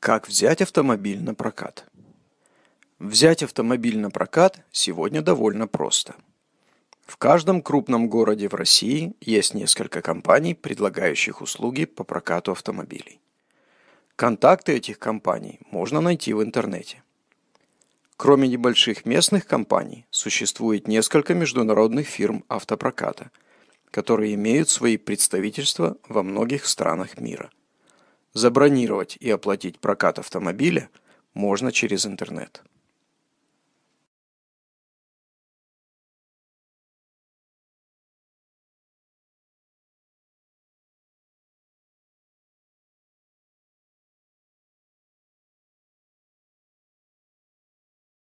Как взять автомобиль на прокат? Взять автомобиль на прокат сегодня довольно просто. В каждом крупном городе в России есть несколько компаний, предлагающих услуги по прокату автомобилей. Контакты этих компаний можно найти в интернете. Кроме небольших местных компаний, существует несколько международных фирм автопроката, которые имеют свои представительства во многих странах мира – Забронировать и оплатить прокат автомобиля можно через интернет.